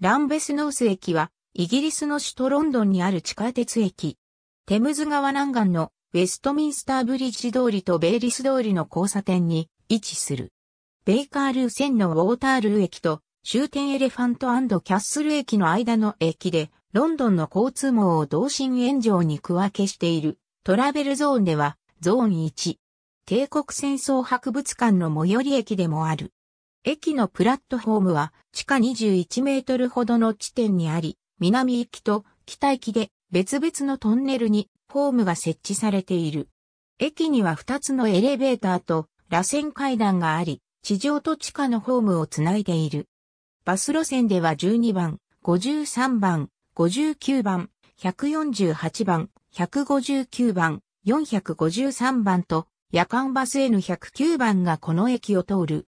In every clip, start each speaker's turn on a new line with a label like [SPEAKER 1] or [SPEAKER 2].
[SPEAKER 1] ランベスノース駅は、イギリスの首都ロンドンにある地下鉄駅。テムズ川南岸のウェストミンスターブリッジ通りとベイリス通りの交差点に位置する。ベイカールー線のウォータールー駅と終点エレファントキャッスル駅の間の駅で、ロンドンの交通網を同心円状に区分けしているトラベルゾーンではゾーン1。帝国戦争博物館の最寄り駅でもある。駅のプラットフォームは地下21メートルほどの地点にあり、南行きと北行きで別々のトンネルにホームが設置されている。駅には2つのエレベーターと螺旋階段があり、地上と地下のホームをつないでいる。バス路線では12番、53番、59番、148番、159番、453番と夜間バス N109 番がこの駅を通る。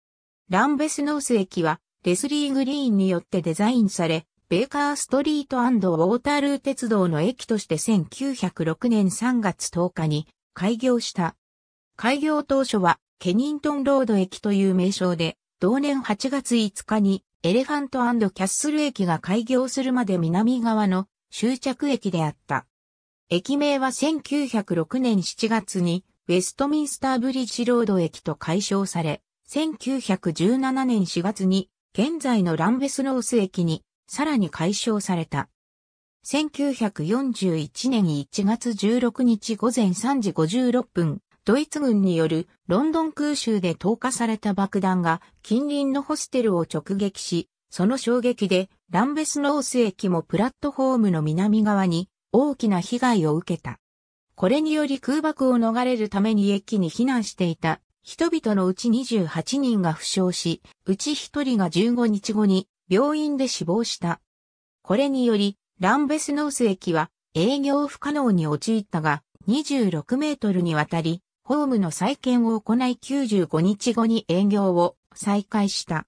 [SPEAKER 1] ランベスノース駅は、レスリー・グリーンによってデザインされ、ベーカーストリートウォータールー鉄道の駅として1906年3月10日に開業した。開業当初はケニントンロード駅という名称で、同年8月5日にエレファントキャッスル駅が開業するまで南側の終着駅であった。駅名は1906年7月にウェストミンスターブリッジロード駅と解消され、1917年4月に現在のランベスロース駅にさらに解消された。1941年1月16日午前3時56分、ドイツ軍によるロンドン空襲で投下された爆弾が近隣のホステルを直撃し、その衝撃でランベスノース駅もプラットホームの南側に大きな被害を受けた。これにより空爆を逃れるために駅に避難していた人々のうち28人が負傷し、うち1人が15日後に病院で死亡した。これにより、ランベスノース駅は営業不可能に陥ったが、26メートルにわたり、ホームの再建を行い95日後に営業を再開した。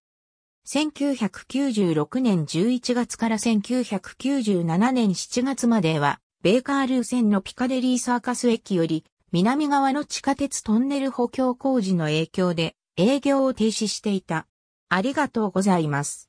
[SPEAKER 1] 1996年11月から1997年7月までは、ベーカールー線のピカデリーサーカス駅より南側の地下鉄トンネル補強工事の影響で営業を停止していた。ありがとうございます。